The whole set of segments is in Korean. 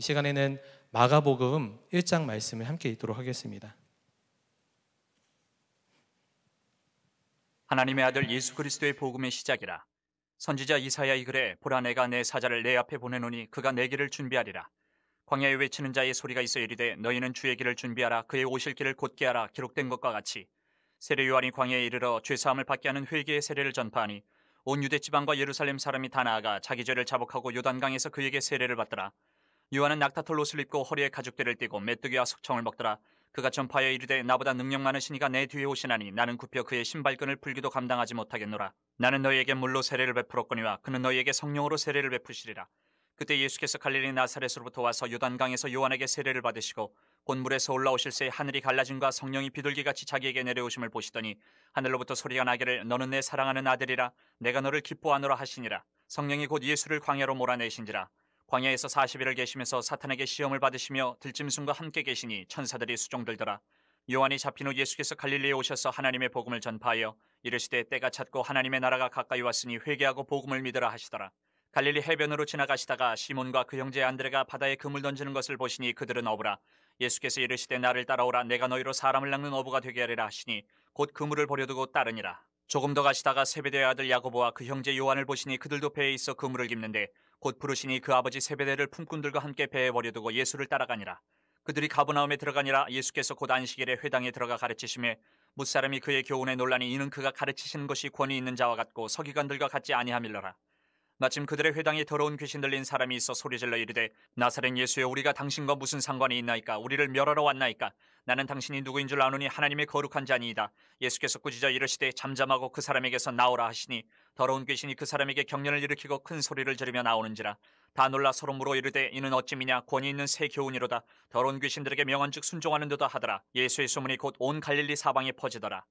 이 시간에는 마가복음 1장 말씀을 함께 읽도록 하겠습니다. 하나님의 아들 예수 그리스도의 복음의 시작이라. 선지자 이사야 이 글에 보라 내가 내 사자를 내 앞에 보내노니 그가 내 길을 준비하리라. 광야에 외치는 자의 소리가 있어 이르되 너희는 주의 길을 준비하라 그의 오실 길을 곧게 하라 기록된 것과 같이 세례 요한이 광야에 이르러 죄 사함을 받게 하는 회개의 세례를 전파하니 온 유대 지방과 예루살렘 사람이 다 나아가 자기 죄를 자복하고 요단강에서 그에게 세례를 받더라. 요한은 낙타털 옷을 입고 허리에 가죽대를 띠고 메뚜기와 석청을 먹더라. 그가 전파여 이르되 나보다 능력 많으신 이가 내 뒤에 오시나니 나는 굽혀 그의 신발끈을 풀기도 감당하지 못하겠노라. 나는 너희에게 물로 세례를 베풀었거니와 그는 너희에게 성령으로 세례를 베푸시리라. 그때 예수께서 갈릴리 나사렛으로부터 와서 요단강에서 요한에게 세례를 받으시고 곤 물에서 올라오실 새 하늘이 갈라진과 성령이 비둘기같이 자기에게 내려오심을 보시더니 하늘로부터 소리가 나기를 너는 내 사랑하는 아들이라 내가 너를 기뻐하노라 하시니라 성령이 곧 예수를 광야로 몰아내신지라 광야에서 40일을 계시면서 사탄에게 시험을 받으시며 들짐승과 함께 계시니 천사들이 수종들더라. 요한이 잡힌 후 예수께서 갈릴리에 오셔서 하나님의 복음을 전파하여 이르시되 때가 찼고 하나님의 나라가 가까이 왔으니 회개하고 복음을 믿으라 하시더라. 갈릴리 해변으로 지나가시다가 시몬과 그 형제 안드레가 바다에 그물 던지는 것을 보시니 그들은 어부라. 예수께서 이르시되 나를 따라오라 내가 너희로 사람을 낚는 어부가 되게 하리라 하시니 곧 그물을 버려두고 따르니라. 조금 더 가시다가 세베대의 아들 야고보와 그 형제 요한을 보시니 그들도 배에 있어 그물을 깁는데 곧 부르시니 그 아버지 세베대를 품꾼들과 함께 배에 버려두고 예수를 따라가니라. 그들이 가버나움에 들어가니라 예수께서 곧 안식일에 회당에 들어가 가르치심에 무사람이 그의 교훈에 논란이 이는 그가 가르치시는 것이 권위 있는 자와 같고 서기관들과 같지 아니하밀러라. 마침 그들의 회당에 더러운 귀신 들린 사람이 있어 소리질러 이르되 나사렛 예수여 우리가 당신과 무슨 상관이 있나이까 우리를 멸하러 왔나이까 나는 당신이 누구인 줄 아노니 하나님의 거룩한 자니이다 예수께서 꾸짖어 이르시되 잠잠하고 그 사람에게서 나오라 하시니 더러운 귀신이 그 사람에게 경련을 일으키고 큰 소리를 지르며 나오는지라 다 놀라 서로 물어 이르되 이는 어찌미냐 권위 있는 새 교훈이로다 더러운 귀신들에게 명한즉 순종하는도다 하더라 예수의 소문이 곧 온 갈릴리 사방에 퍼지더라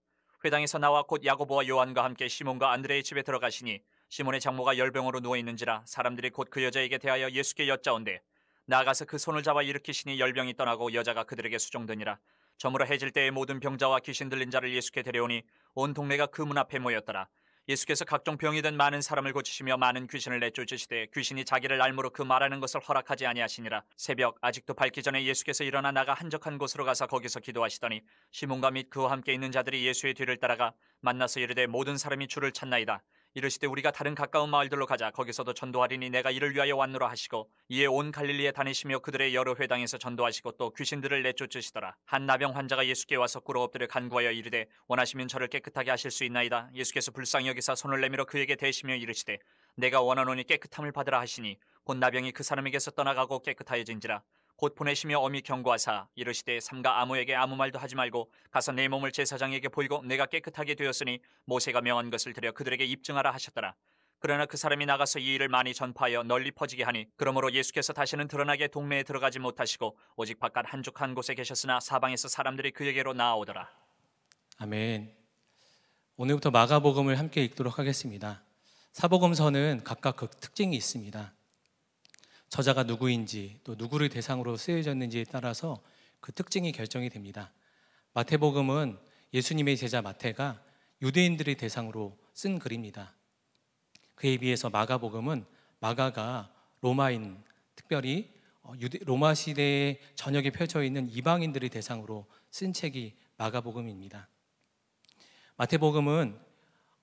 회당에서 나와 곧 야고보와 요한과 함께 시몬과 안드레의 집에 들어가시니 시몬의 장모가 열병으로 누워 있는지라 사람들이 곧 그 여자에게 대하여 예수께 여짜온대 나가서 그 손을 잡아 일으키시니 열병이 떠나고 여자가 그들에게 수종되니라 저물어 해질 때에 모든 병자와 귀신 들린 자를 예수께 데려오니 온 동네가 그 문 앞에 모였더라 예수께서 각종 병이 된 많은 사람을 고치시며 많은 귀신을 내쫓으시되 귀신이 자기를 알므로 그 말하는 것을 허락하지 아니하시니라 새벽 아직도 밝기 전에 예수께서 일어나 나가 한적한 곳으로 가서 거기서 기도하시더니 시몬과 및 그와 함께 있는 자들이 예수의 뒤를 따라가 만나서 이르되 모든 사람이 주를 찾나이다 이르시되 우리가 다른 가까운 마을들로 가자 거기서도 전도하리니 내가 이를 위하여 왔노라 하시고 이에 온 갈릴리에 다니시며 그들의 여러 회당에서 전도하시고 또 귀신들을 내쫓으시더라 한 나병 환자가 예수께 와서 꿇어 엎드려 간구하여 이르되 원하시면 저를 깨끗하게 하실 수 있나이다 예수께서 불쌍히 여기사 손을 내밀어 그에게 대시며 이르시되 내가 원하노니 깨끗함을 받으라 하시니 곧 나병이 그 사람에게서 떠나가고 깨끗하여진지라 곧 보내시며 어미 경고하사 이르시되 삼가 아무에게 아무 말도 하지 말고 가서 내 몸을 제사장에게 보이고 내가 깨끗하게 되었으니 모세가 명한 것을 들여 그들에게 입증하라 하셨더라. 그러나 그 사람이 나가서 이 일을 많이 전파하여 널리 퍼지게 하니 그러므로 예수께서 다시는 드러나게 동네에 들어가지 못하시고 오직 바깥 한적한 곳에 계셨으나 사방에서 사람들이 그에게로 나아오더라. 아멘. 오늘부터 마가복음을 함께 읽도록 하겠습니다. 사복음서는 각각 그 특징이 있습니다. 저자가 누구인지 또 누구를 대상으로 쓰여졌는지에 따라서 그 특징이 결정이 됩니다. 마태복음은 예수님의 제자 마태가 유대인들을 대상으로 쓴 글입니다. 그에 비해서 마가복음은 마가가 로마인, 특별히 어, 로마 시대의 전역에 펼쳐 있는 이방인들을 대상으로 쓴 책이 마가복음입니다. 마태복음은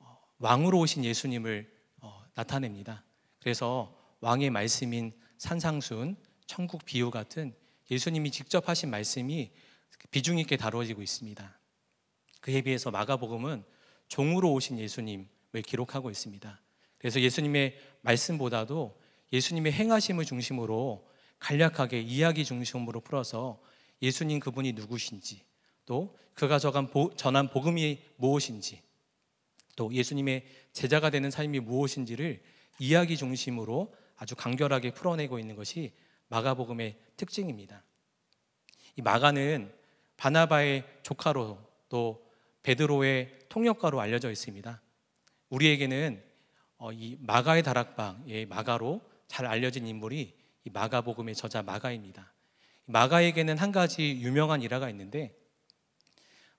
어, 왕으로 오신 예수님을 어, 나타냅니다. 그래서 왕의 말씀인 산상순, 천국 비유 같은 예수님이 직접 하신 말씀이 비중 있게 다루어지고 있습니다. 그에 비해서 마가복음은 종으로 오신 예수님을 기록하고 있습니다. 그래서 예수님의 말씀보다도 예수님의 행하심을 중심으로 간략하게 이야기 중심으로 풀어서 예수님 그분이 누구신지 또 그가 전한 복음이 무엇인지 또 예수님의 제자가 되는 삶이 무엇인지를 이야기 중심으로 아주 간결하게 풀어내고 있는 것이 마가복음의 특징입니다. 이 마가는 바나바의 조카로 또 베드로의 통역가로 알려져 있습니다. 우리에게는 어, 이 마가의 다락방의 마가로 잘 알려진 인물이 이 마가복음의 저자 마가입니다. 마가에게는 한 가지 유명한 일화가 있는데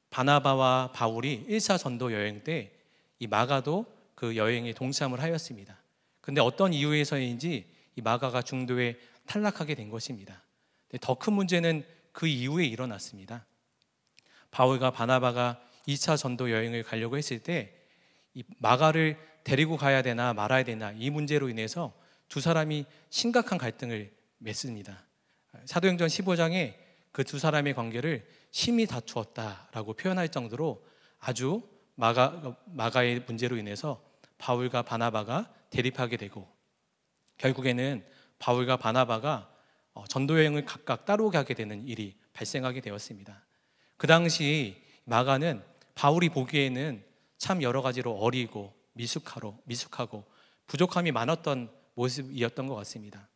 바나바와 바울이 1차 전도 여행 때 이 마가도 그 여행에 동참을 하였습니다. 근데 어떤 이유에서인지 이 마가가 중도에 탈락하게 된 것입니다. 더 큰 문제는 그 이후에 일어났습니다. 바울과 바나바가 2차 전도 여행을 가려고 했을 때 이 마가를 데리고 가야 되나 말아야 되나 이 문제로 인해서 두 사람이 심각한 갈등을 맺습니다. 사도행전 15장에 그 두 사람의 관계를 심히 다투었다라고 표현할 정도로 아주 마가, 마가의 문제로 인해서 바울과 바나바가 대립하게 되고 결국에는 바울과 바나바가 어, 전도 여행을 각각 따로 가게 되는 일이 발생하게 되었습니다. 그 당시 마가는 바울이 보기에는 참 여러 가지로 어리고 미숙하로 미숙하고 부족함이 많았던 모습이었던 것 같습니다.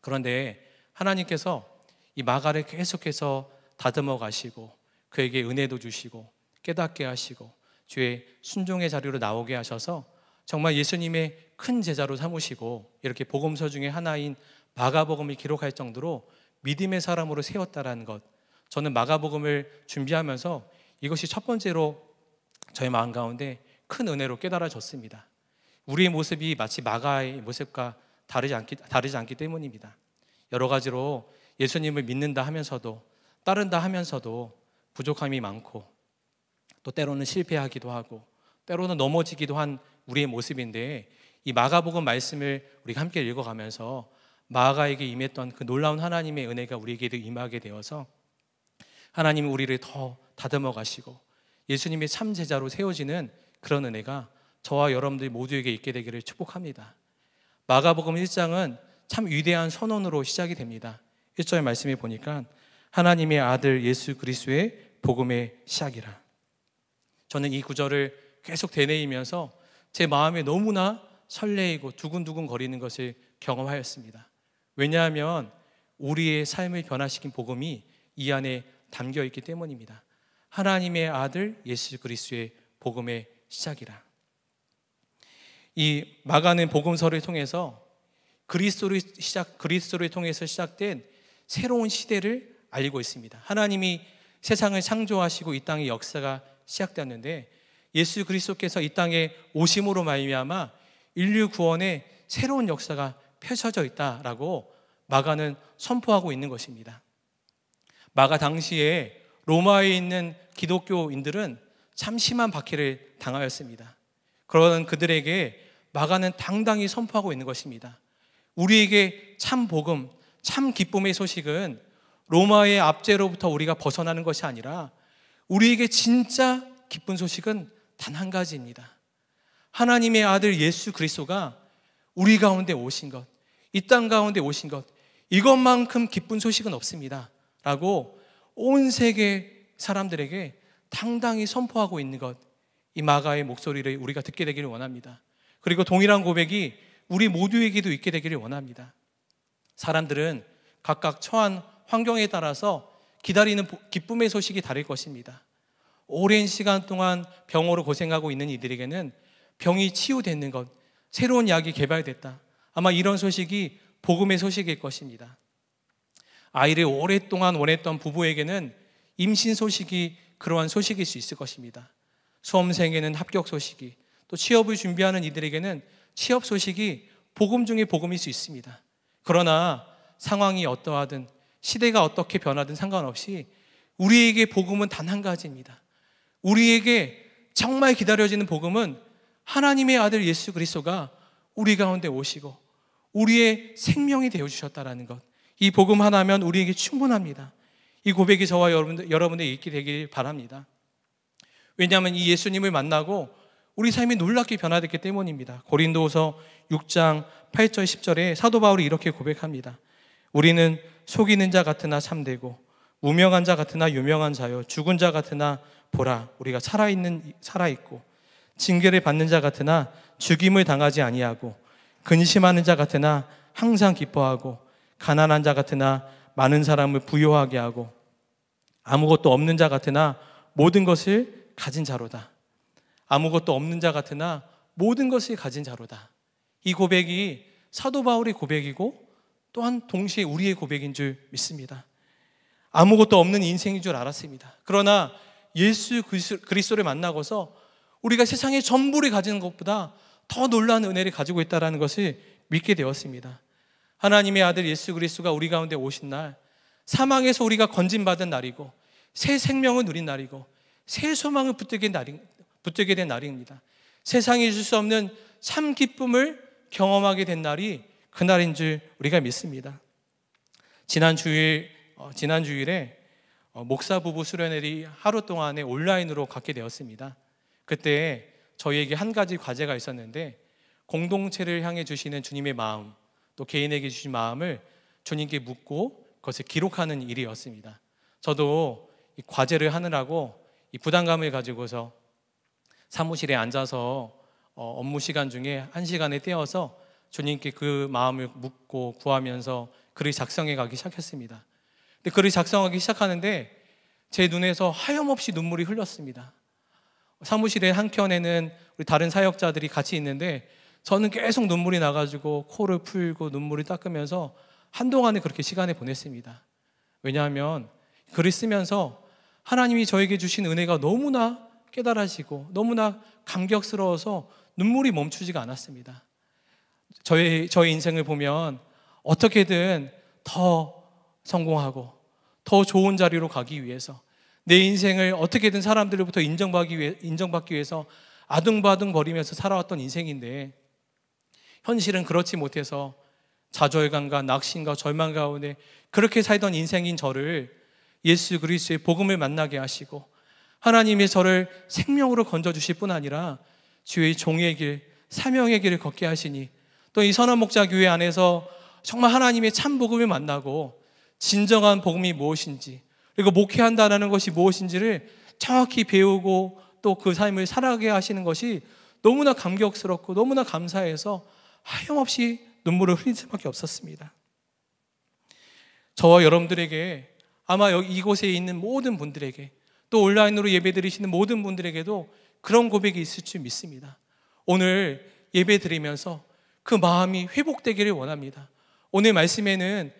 그런데 하나님께서 이 마가를 계속해서 다듬어 가시고 그에게 은혜도 주시고 깨닫게 하시고 주의 순종의 자리로 나오게 하셔서 정말 예수님의 큰 제자로 삼으시고 이렇게 복음서 중에 하나인 마가복음을 기록할 정도로 믿음의 사람으로 세웠다라는 것. 저는 마가복음을 준비하면서 이것이 첫 번째로 저의 마음 가운데 큰 은혜로 깨달아졌습니다. 우리의 모습이 마치 마가의 모습과 다르지 않기, 다르지 않기 때문입니다. 여러 가지로 예수님을 믿는다 하면서도 따른다 하면서도 부족함이 많고 또 때로는 실패하기도 하고 때로는 넘어지기도 한 우리의 모습인데 이 마가복음 말씀을 우리가 함께 읽어가면서 마가에게 임했던 그 놀라운 하나님의 은혜가 우리에게도 임하게 되어서 하나님이 우리를 더 다듬어 가시고 예수님의 참 제자로 세워지는 그런 은혜가 저와 여러분들 모두에게 있게 되기를 축복합니다. 마가복음 1장은 참 위대한 선언으로 시작이 됩니다. 1절 말씀에 보니까 하나님의 아들 예수 그리스도의 복음의 시작이라. 저는 이 구절을 계속 되뇌이면서 제 마음이 너무나 설레이고 두근두근 거리는 것을 경험하였습니다. 왜냐하면 우리의 삶을 변화시킨 복음이 이 안에 담겨 있기 때문입니다. 하나님의 아들 예수 그리스도의 복음의 시작이라. 이 마가는 복음서를 통해서 그리스도를 시작 그리스도를 통해서 시작된 새로운 시대를 알리고 있습니다. 하나님이 세상을 창조하시고 이 땅의 역사가 시작되었는데 예수 그리스도께서 이 땅에 오심으로 말미암아 인류 구원의 새로운 역사가 펼쳐져 있다라고 마가는 선포하고 있는 것입니다. 마가 당시에 로마에 있는 기독교인들은 참 심한 박해를 당하였습니다. 그런 그들에게 마가는 당당히 선포하고 있는 것입니다. 우리에게 참 복음, 참 기쁨의 소식은 로마의 압제로부터 우리가 벗어나는 것이 아니라 우리에게 진짜 기쁜 소식은 단한 가지입니다. 하나님의 아들 예수 그리스도가 우리 가운데 오신 것, 이 땅 가운데 오신 것, 이것만큼 기쁜 소식은 없습니다. 라고 온 세계 사람들에게 당당히 선포하고 있는 것, 이 마가의 목소리를 우리가 듣게 되기를 원합니다. 그리고 동일한 고백이 우리 모두에게도 있게 되기를 원합니다. 사람들은 각각 처한 환경에 따라서 기다리는 기쁨의 소식이 다를 것입니다. 오랜 시간 동안 병으로 고생하고 있는 이들에게는 병이 치유되는 것, 새로운 약이 개발됐다. 아마 이런 소식이 복음의 소식일 것입니다. 아이를 오랫동안 원했던 부부에게는 임신 소식이 그러한 소식일 수 있을 것입니다. 수험생에는 게 합격 소식이 또 취업을 준비하는 이들에게는 취업 소식이 복음 중에 복음일 수 있습니다. 그러나 상황이 어떠하든 시대가 어떻게 변하든 상관없이 우리에게 복음은 단 한 가지입니다. 우리에게 정말 기다려지는 복음은 하나님의 아들 예수 그리스도가 우리 가운데 오시고 우리의 생명이 되어 주셨다라는 것. 이 복음 하나면 우리에게 충분합니다. 이 고백이 저와 여러분들 여러분에 있게 되길 바랍니다. 왜냐하면 이 예수님을 만나고 우리 삶이 놀랍게 변화됐기 때문입니다. 고린도서 6장 8절 10절에 사도 바울이 이렇게 고백합니다. 우리는 속이는 자 같으나 참되고 무명한 자 같으나 유명한 자요 죽은 자 같으나 보라 우리가 살아 있는 살아 있고 징계를 받는 자 같으나 죽임을 당하지 아니하고 근심하는 자 같으나 항상 기뻐하고 가난한 자 같으나 많은 사람을 부여하게 하고 아무것도 없는 자 같으나 모든 것을 가진 자로다. 아무것도 없는 자 같으나 모든 것을 가진 자로다. 이 고백이 사도 바울의 고백이고 또한 동시에 우리의 고백인 줄 믿습니다. 아무것도 없는 인생인 줄 알았습니다. 그러나 예수 그리스도를 만나고서 우리가 세상의 전부를 가지는 것보다 더 놀라운 은혜를 가지고 있다는 것을 믿게 되었습니다. 하나님의 아들 예수 그리스도가 우리 가운데 오신 날 사망에서 우리가 건진받은 날이고 새 생명을 누린 날이고 새 소망을 붙들게, 날이, 붙들게 된 날입니다. 세상이 줄 수 없는 참 기쁨을 경험하게 된 날이 그날인 줄 우리가 믿습니다. 지난 주일, 어, 지난 주일에 어, 목사 부부 수련회를 하루 동안에 온라인으로 갖게 되었습니다. 그때 저희에게 한 가지 과제가 있었는데 공동체를 향해 주시는 주님의 마음, 또 개인에게 주신 마음을 주님께 묻고 그것을 기록하는 일이었습니다. 저도 이 과제를 하느라고 이 부담감을 가지고서 사무실에 앉아서 어, 업무 시간 중에 한 시간에 떼어서 주님께 그 마음을 묻고 구하면서 글을 작성해 가기 시작했습니다. 근데 글을 작성하기 시작하는데 제 눈에서 하염없이 눈물이 흘렀습니다. 사무실의 한켠에는 우리 다른 사역자들이 같이 있는데 저는 계속 눈물이 나가지고 코를 풀고 눈물을 닦으면서 한동안에 그렇게 시간을 보냈습니다. 왜냐하면 글을 쓰면서 하나님이 저에게 주신 은혜가 너무나 깨달아지고 너무나 감격스러워서 눈물이 멈추지가 않았습니다. 저의, 저의 인생을 보면 어떻게든 더 성공하고 더 좋은 자리로 가기 위해서 내 인생을 어떻게든 사람들로부터 인정받기 위해, 인정받기 위해서 아둥바둥 거리면서 살아왔던 인생인데 현실은 그렇지 못해서 좌절감과 낙심과 절망 가운데 그렇게 살던 인생인 저를 예수 그리스도의 복음을 만나게 하시고 하나님의 저를 생명으로 건져 주실 뿐 아니라 주의 종의 길, 사명의 길을 걷게 하시니 또 이 선한 목자 교회 안에서 정말 하나님의 참 복음을 만나고 진정한 복음이 무엇인지 그리고 목회한다는 것이 무엇인지를 정확히 배우고 또 그 삶을 살아가게 하시는 것이 너무나 감격스럽고 너무나 감사해서 하염없이 눈물을 흘릴 수밖에 없었습니다. 저와 여러분들에게 아마 여기 이곳에 있는 모든 분들에게 또 온라인으로 예배드리시는 모든 분들에게도 그런 고백이 있을 줄 믿습니다. 오늘 예배드리면서 그 마음이 회복되기를 원합니다. 오늘 말씀에는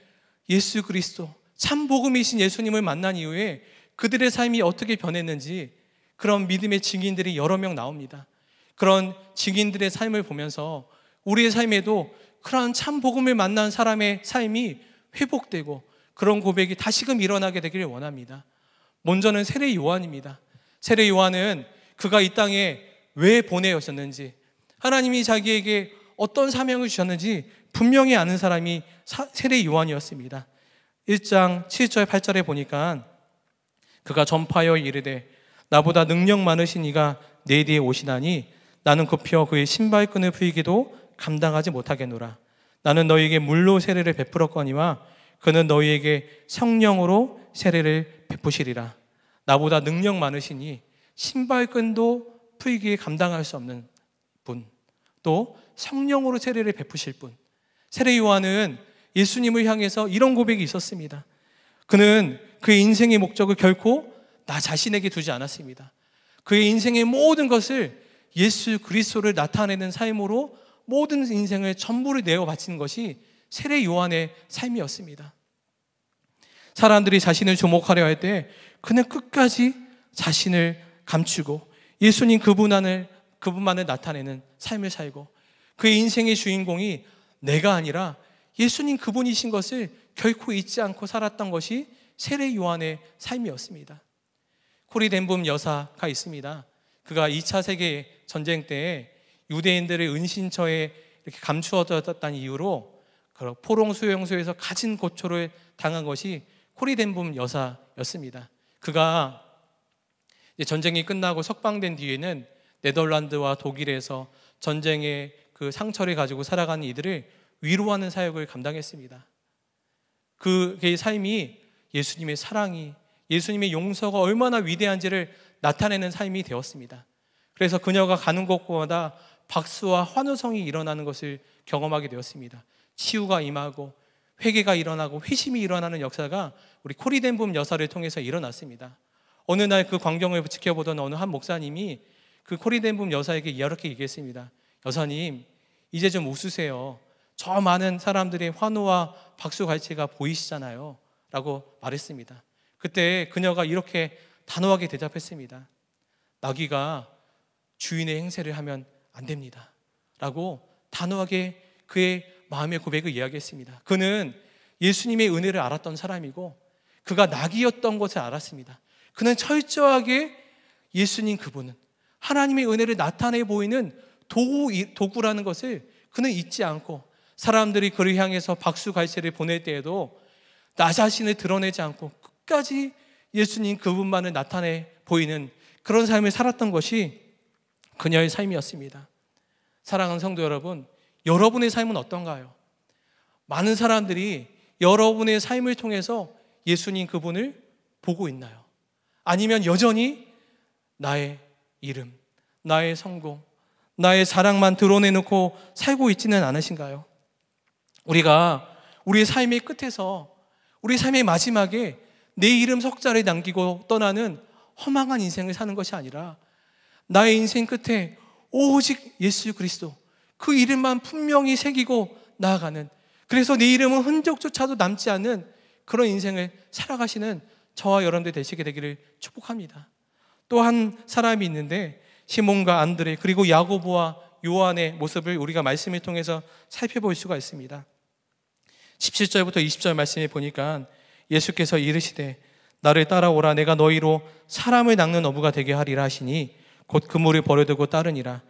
예수 그리스도, 참 복음이신 예수님을 만난 이후에 그들의 삶이 어떻게 변했는지 그런 믿음의 증인들이 여러 명 나옵니다. 그런 증인들의 삶을 보면서 우리의 삶에도 그러참 복음을 만난 사람의 삶이 회복되고 그런 고백이 다시금 일어나게 되기를 원합니다. 먼저는 세례 요한입니다. 세례 요한은 그가 이 땅에 왜 보내셨는지 하나님이 자기에게 어떤 사명을 주셨는지 분명히 아는 사람이 세례 요한이었습니다. 1장 7절 8절에 보니까 그가 전파하여 이르되 나보다 능력 많으신 이가 내 뒤에 오시나니 나는 급히 그의 신발끈을 풀기도 감당하지 못하겠노라. 나는 너희에게 물로 세례를 베풀었거니와 그는 너희에게 성령으로 세례를 베푸시리라. 나보다 능력 많으시니 신발끈도 풀기에 감당할 수 없는 분. 또 성령으로 세례를 베푸실 분. 세례 요한은 예수님을 향해서 이런 고백이 있었습니다. 그는 그의 인생의 목적을 결코 나 자신에게 두지 않았습니다. 그의 인생의 모든 것을 예수 그리스도를 나타내는 삶으로 모든 인생을 전부를 내어 바친 것이 세례 요한의 삶이었습니다. 사람들이 자신을 주목하려 할 때 그는 끝까지 자신을 감추고 예수님 그분 안을 그분만을 나타내는 삶을 살고 그의 인생의 주인공이 내가 아니라 예수님 그분이신 것을 결코 잊지 않고 살았던 것이 세례 요한의 삶이었습니다. 코리덴붐 여사가 있습니다. 그가 2차 세계 전쟁 때에 유대인들의 은신처에 이렇게 감추어졌다는 이유로 포롱 수용소에서 가진 고초를 당한 것이 코리덴붐 여사였습니다. 그가 전쟁이 끝나고 석방된 뒤에는 네덜란드와 독일에서 전쟁의 그 상처를 가지고 살아가는 이들을 위로하는 사역을 감당했습니다. 그의 삶이 예수님의 사랑이 예수님의 용서가 얼마나 위대한지를 나타내는 삶이 되었습니다. 그래서 그녀가 가는 곳마다 박수와 환호성이 일어나는 것을 경험하게 되었습니다. 치유가 임하고 회개가 일어나고 회심이 일어나는 역사가 우리 코리덴붐 여사를 통해서 일어났습니다. 어느 날 그 광경을 지켜보던 어느 한 목사님이 그 코리덴붐 여사에게 이렇게 얘기했습니다. 여사님, 이제 좀 웃으세요. 저 많은 사람들의 환호와 박수 갈채가 보이시잖아요. 라고 말했습니다. 그때 그녀가 이렇게 단호하게 대답했습니다. 나귀가 주인의 행세를 하면 안 됩니다. 라고 단호하게 그의 마음의 고백을 이야기했습니다. 그는 예수님의 은혜를 알았던 사람이고 그가 낙이었던 것을 알았습니다. 그는 철저하게 예수님 그분은 하나님의 은혜를 나타내 보이는 도구, 도구라는 것을 그는 잊지 않고 사람들이 그를 향해서 박수 갈채를 보낼 때에도 나 자신을 드러내지 않고 끝까지 예수님 그분만을 나타내 보이는 그런 삶을 살았던 것이 그녀의 삶이었습니다. 사랑하는 성도 여러분, 여러분의 삶은 어떤가요? 많은 사람들이 여러분의 삶을 통해서 예수님 그분을 보고 있나요? 아니면 여전히 나의 이름, 나의 성공, 나의 사랑만 드러내놓고 살고 있지는 않으신가요? 우리가 우리의 삶의 끝에서 우리 삶의 마지막에 내 이름 석자를 남기고 떠나는 허망한 인생을 사는 것이 아니라 나의 인생 끝에 오직 예수 그리스도 그 이름만 분명히 새기고 나아가는 그래서 내 이름은 흔적조차도 남지 않는 그런 인생을 살아가시는 저와 여러분들 되시게 되기를 축복합니다. 또 한 사람이 있는데 시몬과 안드레 그리고 야고보와 요한의 모습을 우리가 말씀을 통해서 살펴볼 수가 있습니다. 17절부터 20절 말씀에 보니까 예수께서 이르시되 나를 따라오라 내가 너희로 사람을 낚는 어부가 되게 하리라 하시니 곧 그물을 버려두고 따르니라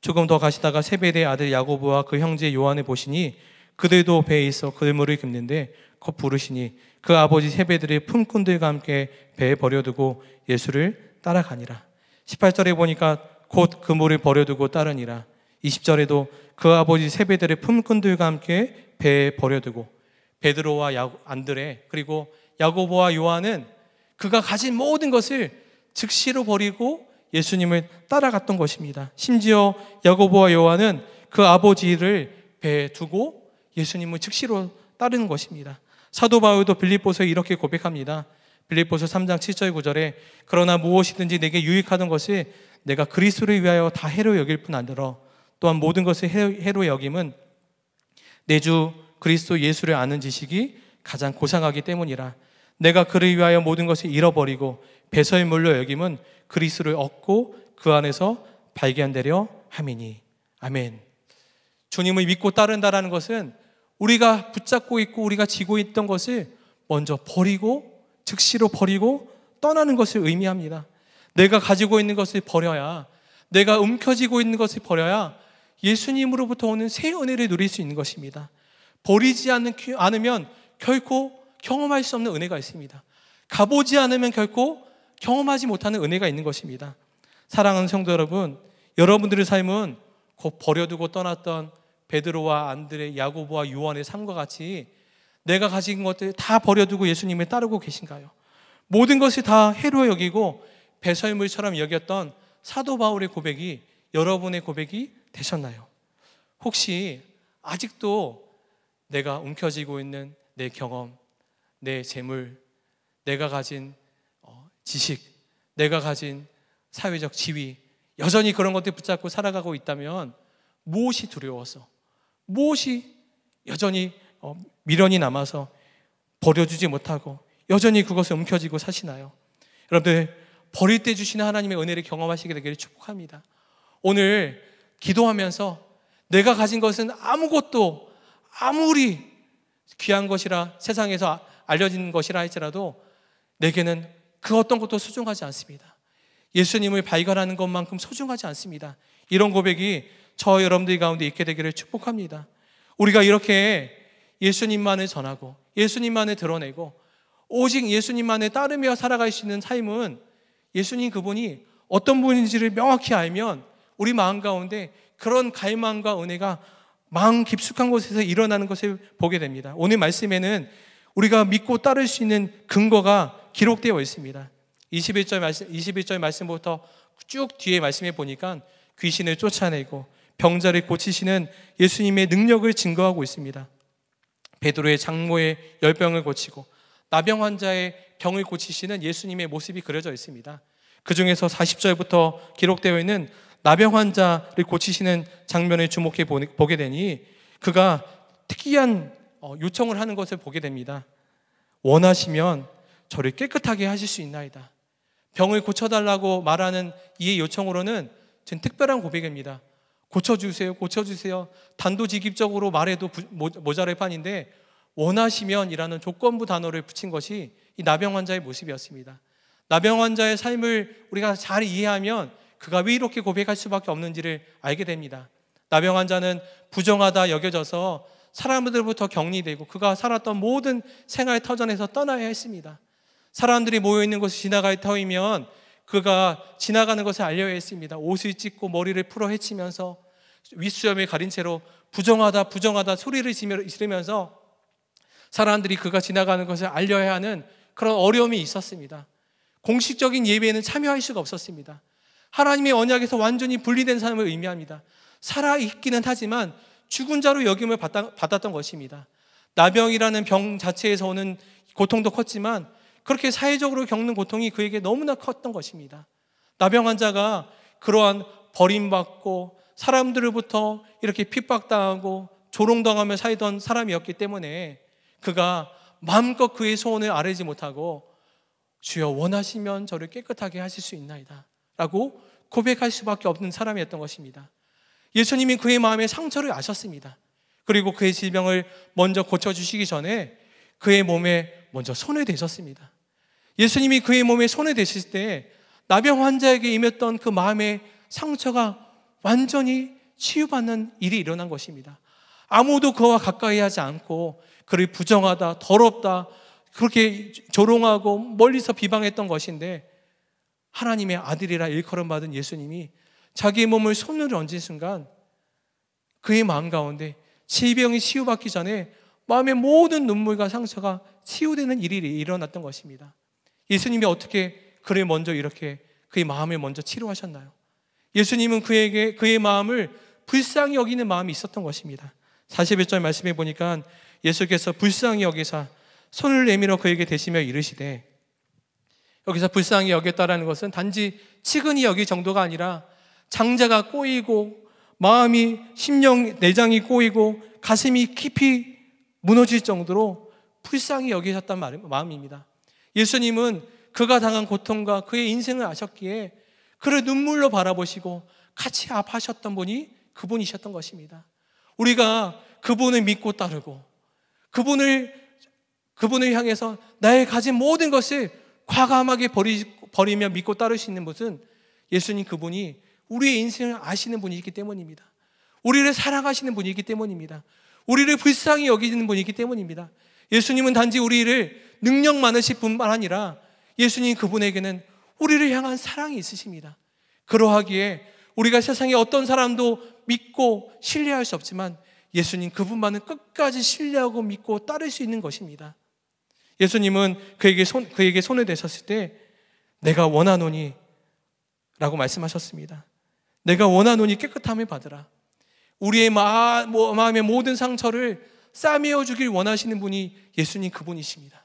조금 더 가시다가 세베대의 아들 야고보와 그 형제 요한을 보시니 그들도 배에 있어 그물을 깁는데 곧 부르시니 그 아버지 세베들의 품꾼들과 함께 배에 버려두고 예수를 따라가니라 18절에 보니까 곧 그물을 버려두고 따르니라. 20절에도 그 아버지 세배들의 품꾼들과 함께 배에 버려두고 베드로와 야구, 안드레 그리고 야고보와 요한은 그가 가진 모든 것을 즉시로 버리고 예수님을 따라갔던 것입니다. 심지어 야고보와 요한은 그 아버지를 배에 두고 예수님을 즉시로 따르는 것입니다. 사도 바울도 빌립보서에 이렇게 고백합니다. 빌립보서 3장 7절 9절에 그러나 무엇이든지 내게 유익하던 것이 내가 그리스도를 위하여 다 해로 여길 뿐 아니라 또한 모든 것을 해로 여김은 내 주 그리스도 예수를 아는 지식이 가장 고상하기 때문이라 내가 그를 위하여 모든 것을 잃어버리고 배설물로 서 여김은 그리스도를 얻고 그 안에서 발견되려 함이니 아멘. 주님을 믿고 따른다라는 것은 우리가 붙잡고 있고 우리가 지고 있던 것을 먼저 버리고 즉시로 버리고 떠나는 것을 의미합니다. 내가 가지고 있는 것을 버려야, 내가 움켜쥐고 있는 것을 버려야 예수님으로부터 오는 새 은혜를 누릴 수 있는 것입니다. 버리지 그, 않으면 결코 경험할 수 없는 은혜가 있습니다. 가보지 않으면 결코 경험하지 못하는 은혜가 있는 것입니다. 사랑하는 성도 여러분, 여러분들의 삶은 곧 버려두고 떠났던 베드로와 안드레, 야고보와 요한의 삶과 같이 내가 가진 것들 다 버려두고 예수님을 따르고 계신가요? 모든 것을 다 해로 여기고 배설물처럼 여겼던 사도 바울의 고백이 여러분의 고백이 되셨나요? 혹시 아직도 내가 움켜쥐고 있는 내 경험, 내 재물, 내가 가진 어, 지식, 내가 가진 사회적 지위, 여전히 그런 것들 붙잡고 살아가고 있다면 무엇이 두려워서, 무엇이 여전히 어, 미련이 남아서 버려주지 못하고 여전히 그것을 움켜쥐고 사시나요? 여러분들 버릴 때 주시는 하나님의 은혜를 경험하시게 되기를 축복합니다. 오늘 기도하면서 내가 가진 것은 아무것도 아무리 귀한 것이라 세상에서 알려진 것이라 할지라도 내게는 그 어떤 것도 소중하지 않습니다. 예수님을 발견하는 것만큼 소중하지 않습니다. 이런 고백이 저 여러분들 가운데 있게 되기를 축복합니다. 우리가 이렇게 예수님만을 전하고 예수님만을 드러내고 오직 예수님만을 따르며 살아갈 수 있는 삶은 예수님 그분이 어떤 분인지를 명확히 알면 우리 마음 가운데 그런 갈망과 은혜가 마음 깊숙한 곳에서 일어나는 것을 보게 됩니다. 오늘 말씀에는 우리가 믿고 따를 수 있는 근거가 기록되어 있습니다. 21절 말씀 21절 말씀부터 쭉 뒤에 말씀해 보니까 귀신을 쫓아내고 병자를 고치시는 예수님의 능력을 증거하고 있습니다. 베드로의 장모의 열병을 고치고 나병 환자의 병을 고치시는 예수님의 모습이 그려져 있습니다. 그 중에서 40절부터 기록되어 있는 나병 환자를 고치시는 장면을 주목해 보게 되니 그가 특이한 어, 요청을 하는 것을 보게 됩니다. 원하시면 저를 깨끗하게 하실 수 있나이다. 병을 고쳐달라고 말하는 이의 요청으로는 전 특별한 고백입니다. 고쳐주세요, 고쳐주세요. 단도직입적으로 말해도 모자랄 판인데 원하시면이라는 조건부 단어를 붙인 것이 이 나병 환자의 모습이었습니다. 나병 환자의 삶을 우리가 잘 이해하면 그가 왜 이렇게 고백할 수밖에 없는지를 알게 됩니다. 나병 환자는 부정하다 여겨져서 사람들부터 격리되고 그가 살았던 모든 생활 터전에서 떠나야 했습니다. 사람들이 모여 있는 곳을 지나갈 터이면 그가 지나가는 것을 알려야 했습니다. 옷을 찢고 머리를 풀어 헤치면서 윗수염을 가린 채로 부정하다 부정하다 소리를 지르면서 사람들이 그가 지나가는 것을 알려야 하는 그런 어려움이 있었습니다. 공식적인 예배에는 참여할 수가 없었습니다. 하나님의 언약에서 완전히 분리된 삶을 의미합니다. 살아 있기는 하지만 죽은 자로 여김을 받았던 것입니다. 나병이라는 병 자체에서 오는 고통도 컸지만 그렇게 사회적으로 겪는 고통이 그에게 너무나 컸던 것입니다. 나병 환자가 그러한 버림받고 사람들로부터 이렇게 핍박당하고 조롱당하며 살던 사람이었기 때문에 그가 마음껏 그의 소원을 아뢰지 못하고 주여 원하시면 저를 깨끗하게 하실 수 있나이다. 라고 고백할 수밖에 없는 사람이었던 것입니다. 예수님이 그의 마음에 상처를 아셨습니다. 그리고 그의 질병을 먼저 고쳐주시기 전에 그의 몸에 먼저 손에 대셨습니다. 예수님이 그의 몸에 손을 대실 때 나병 환자에게 임했던 그 마음의 상처가 완전히 치유받는 일이 일어난 것입니다. 아무도 그와 가까이 하지 않고 그를 부정하다, 더럽다, 그렇게 조롱하고 멀리서 비방했던 것인데 하나님의 아들이라 일컬음 받은 예수님이 자기의 몸을 손으로 얹은 순간 그의 마음 가운데 질병이 치유받기 전에 마음의 모든 눈물과 상처가 치유되는 일이 일어났던 것입니다. 예수님이 어떻게 그를 먼저 이렇게 그의 마음을 먼저 치료하셨나요? 예수님은 그에게 그의 마음을 불쌍히 여기는 마음이 있었던 것입니다. 41절 말씀해 보니까 예수께서 불쌍히 여기사 손을 내밀어 그에게 대시며 이르시되 여기서 불쌍히 여겼다라는 것은 단지 치근히 여기 정도가 아니라 장자가 꼬이고 마음이 심령 내장이 꼬이고 가슴이 깊이 무너질 정도로 불쌍히 여기셨단 마음입니다. 예수님은 그가 당한 고통과 그의 인생을 아셨기에 그를 눈물로 바라보시고 같이 아파하셨던 분이 그분이셨던 것입니다. 우리가 그분을 믿고 따르고 그분을 그분을 향해서 나의 가진 모든 것을 과감하게 버리, 버리며 믿고 따를 수 있는 것은 예수님 그분이 우리의 인생을 아시는 분이기 때문입니다. 우리를 사랑하시는 분이기 때문입니다. 우리를 불쌍히 여기는 분이기 때문입니다. 예수님은 단지 우리를 능력 많으실 뿐만 아니라 예수님 그분에게는 우리를 향한 사랑이 있으십니다. 그러하기에 우리가 세상에 어떤 사람도 믿고 신뢰할 수 없지만 예수님 그분만은 끝까지 신뢰하고 믿고 따를 수 있는 것입니다. 예수님은 그에게 손, 그에게 손을 대셨을 때 내가 원하노니 라고 말씀하셨습니다. 내가 원하노니 깨끗함을 받으라. 우리의 마, 뭐, 음의 모든 상처를 싸매어 주길 원하시는 분이 예수님 그분이십니다.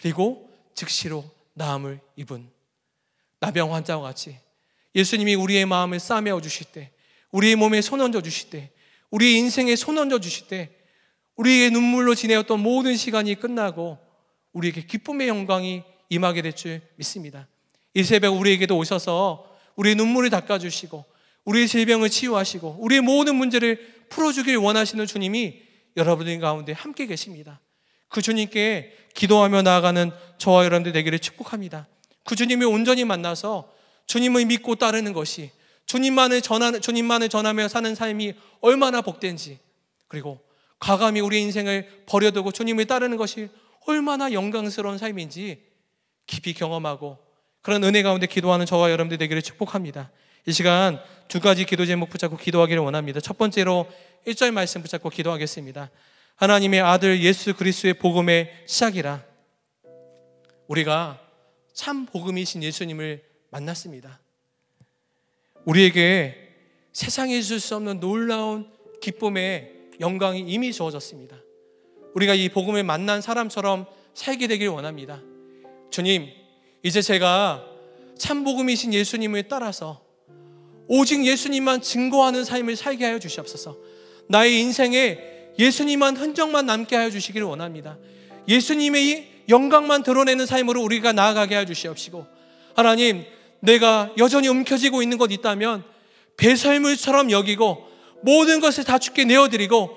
그리고 즉시로 나음을 입은 나병 환자와 같이 예수님이 우리의 마음을 싸매어 주실 때, 우리의 몸에 손 얹어 주실 때, 우리의 인생에 손 얹어 주실 때, 우리의 눈물로 지내었던 모든 시간이 끝나고 우리에게 기쁨의 영광이 임하게 될 줄 믿습니다. 이 새벽 우리에게도 오셔서 우리의 눈물을 닦아주시고 우리의 질병을 치유하시고 우리의 모든 문제를 풀어주길 원하시는 주님이 여러분들 가운데 함께 계십니다. 그 주님께 기도하며 나아가는 저와 여러분들 되기를 축복합니다. 그 주님을 온전히 만나서 주님을 믿고 따르는 것이 주님만을 전하 주님만을 전하며 사는 삶이 얼마나 복된지 그리고 과감히 우리 인생을 버려두고 주님을 따르는 것이 얼마나 영광스러운 삶인지 깊이 경험하고 그런 은혜 가운데 기도하는 저와 여러분들 되기를 축복합니다. 이 시간 두 가지 기도 제목 붙잡고 기도하기를 원합니다. 첫 번째로 1절 말씀 붙잡고 기도하겠습니다. 하나님의 아들 예수 그리스도의 복음의 시작이라 우리가 참 복음이신 예수님을 만났습니다. 우리에게 세상에 있을 수 없는 놀라운 기쁨의 영광이 이미 주어졌습니다. 우리가 이 복음을 만난 사람처럼 살게 되길 원합니다. 주님, 이제 제가 참 복음이신 예수님을 따라서 오직 예수님만 증거하는 삶을 살게 하여 주시옵소서. 나의 인생에 예수님만 흔적만 남게 하여 주시기를 원합니다. 예수님의 영광만 드러내는 삶으로 우리가 나아가게 하여 주시옵시고 하나님 내가 여전히 움켜쥐고 있는 것 있다면 배설물처럼 여기고 모든 것을 다 죽게 내어드리고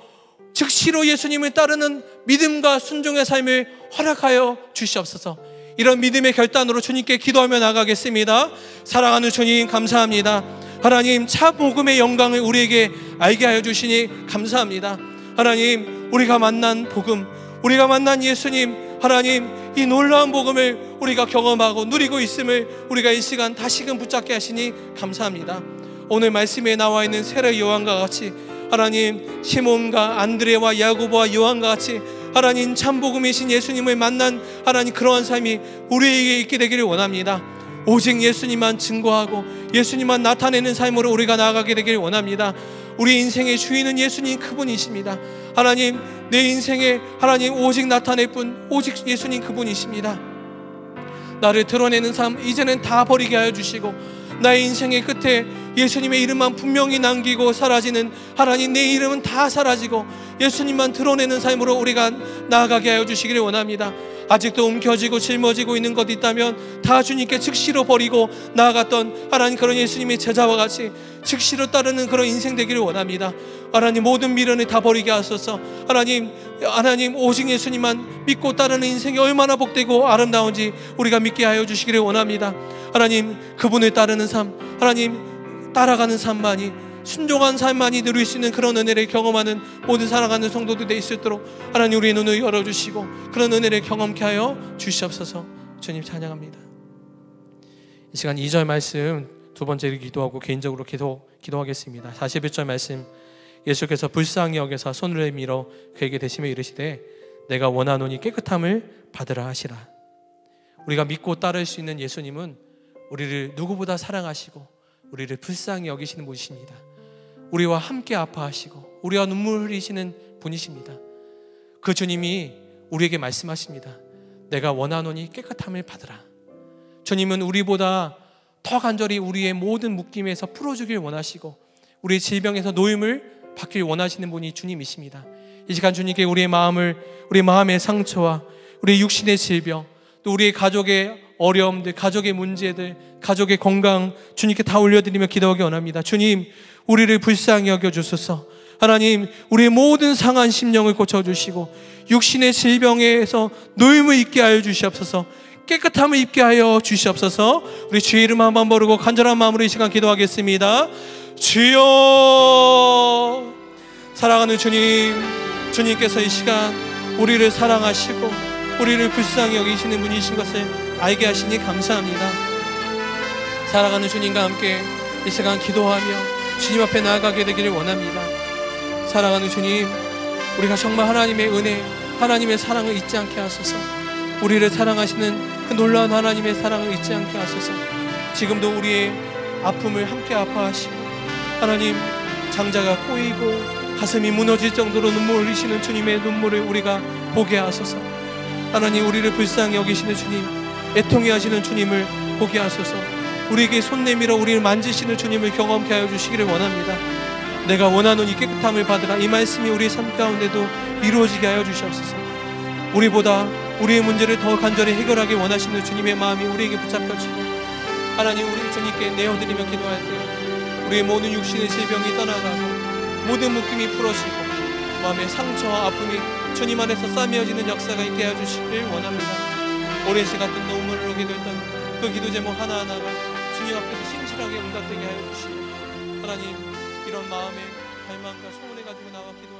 즉시로 예수님을 따르는 믿음과 순종의 삶을 허락하여 주시옵소서. 이런 믿음의 결단으로 주님께 기도하며 나가겠습니다. 사랑하는 주님 감사합니다. 하나님 차 복음의 영광을 우리에게 알게 하여 주시니 감사합니다. 하나님 우리가 만난 복음, 우리가 만난 예수님, 하나님 이 놀라운 복음을 우리가 경험하고 누리고 있음을 우리가 이 시간 다시금 붙잡게 하시니 감사합니다. 오늘 말씀에 나와 있는 세례 요한과 같이 하나님 시몬과 안드레와 야고보와 요한과 같이 하나님 참 복음이신 예수님을 만난 하나님 그러한 삶이 우리에게 있게 되기를 원합니다. 오직 예수님만 증거하고 예수님만 나타내는 삶으로 우리가 나아가게 되길 원합니다. 우리 인생의 주인은 예수님 그분이십니다. 하나님, 내 인생에 하나님 오직 나타낼 분, 오직 예수님 그분이십니다. 나를 드러내는 삶, 이제는 다 버리게 하여 주시고, 나의 인생의 끝에 예수님의 이름만 분명히 남기고 사라지는 하나님 내 이름은 다 사라지고 예수님만 드러내는 삶으로 우리가 나아가게 하여 주시기를 원합니다. 아직도 움켜쥐고 짊어지고 있는 것 있다면 다 주님께 즉시로 버리고 나아갔던 하나님 그런 예수님의 제자와 같이 즉시로 따르는 그런 인생 되기를 원합니다. 하나님 모든 미련을 다 버리게 하소서. 하나님 하나님 오직 예수님만 믿고 따르는 인생이 얼마나 복되고 아름다운지 우리가 믿게 하여 주시기를 원합니다. 하나님 그분을 따르는 삶 하나님 따라가는 삶만이 순종한 삶만이 누릴 수 있는 그런 은혜를 경험하는 모든 살아가는 성도들 될 있을 도록 하나님 우리의 눈을 열어주시고 그런 은혜를 경험케 하여 주시옵소서 주님 찬양합니다. 이 시간 2절 말씀 두 번째로 기도하고 개인적으로 기도, 기도하겠습니다. 41절 말씀 예수께서 불쌍히 여겨서 손을 내밀어 그에게 대시며 이르시되 내가 원하노니 깨끗함을 받으라 하시라. 우리가 믿고 따를 수 있는 예수님은 우리를 누구보다 사랑하시고 우리를 불쌍히 여기시는 분이십니다. 우리와 함께 아파하시고 우리와 눈물 흘리시는 분이십니다. 그 주님이 우리에게 말씀하십니다. 내가 원하노니 깨끗함을 받으라. 주님은 우리보다 더 간절히 우리의 모든 묶임에서 풀어주길 원하시고 우리의 질병에서 노임을 받길 원하시는 분이 주님이십니다. 이 시간 주님께 우리의 마음을 우리 마음의 상처와 우리 육신의 질병 또 우리의 가족의 어려움들, 가족의 문제들, 가족의 건강 주님께 다 올려드리며 기도하기 원합니다. 주님, 우리를 불쌍히 여겨 주소서. 하나님, 우리의 모든 상한 심령을 고쳐 주시고 육신의 질병에서 노임을 입게 하여 주시옵소서. 깨끗함을 입게 하여 주시옵소서. 우리 주의 이름 한번 부르고 간절한 마음으로 이 시간 기도하겠습니다. 주여 사랑하는 주님, 주님께서 이 시간 우리를 사랑하시고 우리를 불쌍히 여기시는 분이신 것을 알게 하시니 감사합니다. 사랑하는 주님과 함께 이 시간 기도하며 주님 앞에 나아가게 되기를 원합니다. 사랑하는 주님, 우리가 정말 하나님의 은혜, 하나님의 사랑을 잊지 않게 하소서. 우리를 사랑하시는 그 놀라운 하나님의 사랑을 잊지 않게 하소서. 지금도 우리의 아픔을 함께 아파하시고, 하나님, 장자가 꼬이고 가슴이 무너질 정도로 눈물 흘리시는 주님의 눈물을 우리가 보게 하소서. 하나님, 우리를 불쌍히 여기시는 주님, 애통해 하시는 주님을 보게 하소서 우리에게 손 내밀어 우리를 만지시는 주님을 경험케 하여 주시기를 원합니다 내가 원하는 이 깨끗함을 받으라 이 말씀이 우리의 삶 가운데도 이루어지게 하여 주시옵소서 우리보다 우리의 문제를 더 간절히 해결하기 원하시는 주님의 마음이 우리에게 붙잡혀지고 하나님 우리 주님께 내어드리며 기도할 때 우리의 모든 육신의 질병이 떠나가고 모든 묶임이 풀어지고 마음의 상처와 아픔이 주님 안에서 싸매어지는 역사가 있게 하주시길 원합니다. 오랜 시간 동안 우물을 기도했던 그 기도 제목 하나하나가 주님 앞에서 신실하게 응답되게 하여 주시고 하나님 이런 마음에 갈망과 소원해 가지고 나와 기도